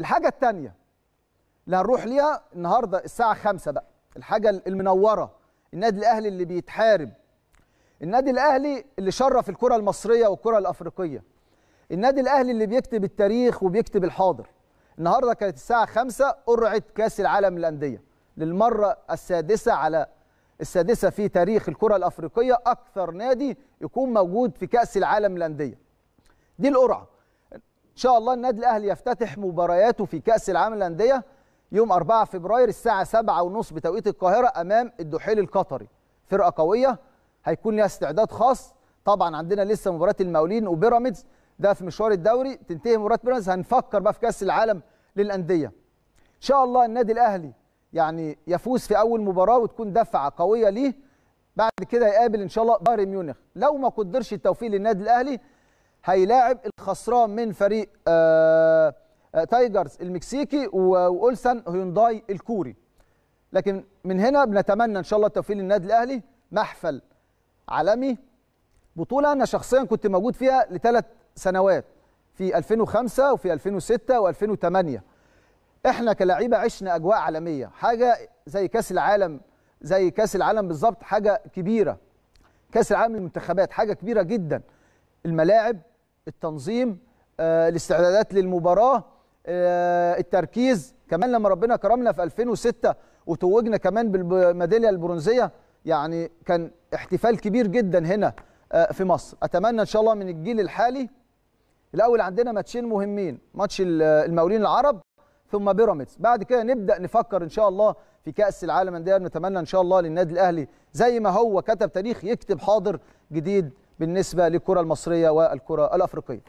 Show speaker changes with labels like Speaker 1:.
Speaker 1: الحاجه الثانيه اللي هنروح ليها النهارده الساعه 5 بقى الحاجه المنوره النادي الاهلي اللي بيتحارب النادي الاهلي اللي شرف الكره المصريه والكره الافريقيه النادي الاهلي اللي بيكتب التاريخ وبيكتب الحاضر النهارده كانت الساعه 5 قرعه كاس العالم للانديه للمره السادسه على السادسه في تاريخ الكره الافريقيه اكثر نادي يكون موجود في كاس العالم للانديه دي القرعه شاء الله النادي الاهلي يفتتح مبارياته في كاس العالم للانديه يوم 4 فبراير الساعه 7:30 بتوقيت القاهره امام الدحيل القطري فرقه قويه هيكون ليها استعداد خاص طبعا عندنا لسه مباراه المقاولين وبيراميدز ده في مشوار الدوري تنتهي مباراه بيراميدز هنفكر بقى في كاس العالم للانديه ان شاء الله النادي الاهلي يعني يفوز في اول مباراه وتكون دفعه قويه ليه بعد كده يقابل ان شاء الله بايرن ميونخ لو ما قدرش التوفيق للنادي الاهلي هيلاعب الخسران من فريق آه، آه، تايجرز المكسيكي واولسن هيونداي الكوري لكن من هنا بنتمنى ان شاء الله التوفيق للنادي الاهلي محفل عالمي بطوله انا شخصيا كنت موجود فيها لثلاث سنوات في 2005 وفي 2006 و2008 احنا كلاعيبه عشنا اجواء عالميه حاجه زي كاس العالم زي كاس العالم بالظبط حاجه كبيره كاس العالم للمنتخبات حاجه كبيره جدا الملاعب التنظيم آه، الاستعدادات للمباراه آه، التركيز كمان لما ربنا كرمنا في 2006 وتوجنا كمان بالميداليه البرونزيه يعني كان احتفال كبير جدا هنا آه، في مصر اتمنى ان شاء الله من الجيل الحالي الاول عندنا ماتشين مهمين ماتش المقاولين العرب ثم بيراميدز بعد كده نبدا نفكر ان شاء الله في كاس العالم انديه نتمنى ان شاء الله للنادي الاهلي زي ما هو كتب تاريخ يكتب حاضر جديد بالنسبة للكرة المصرية والكرة الأفريقية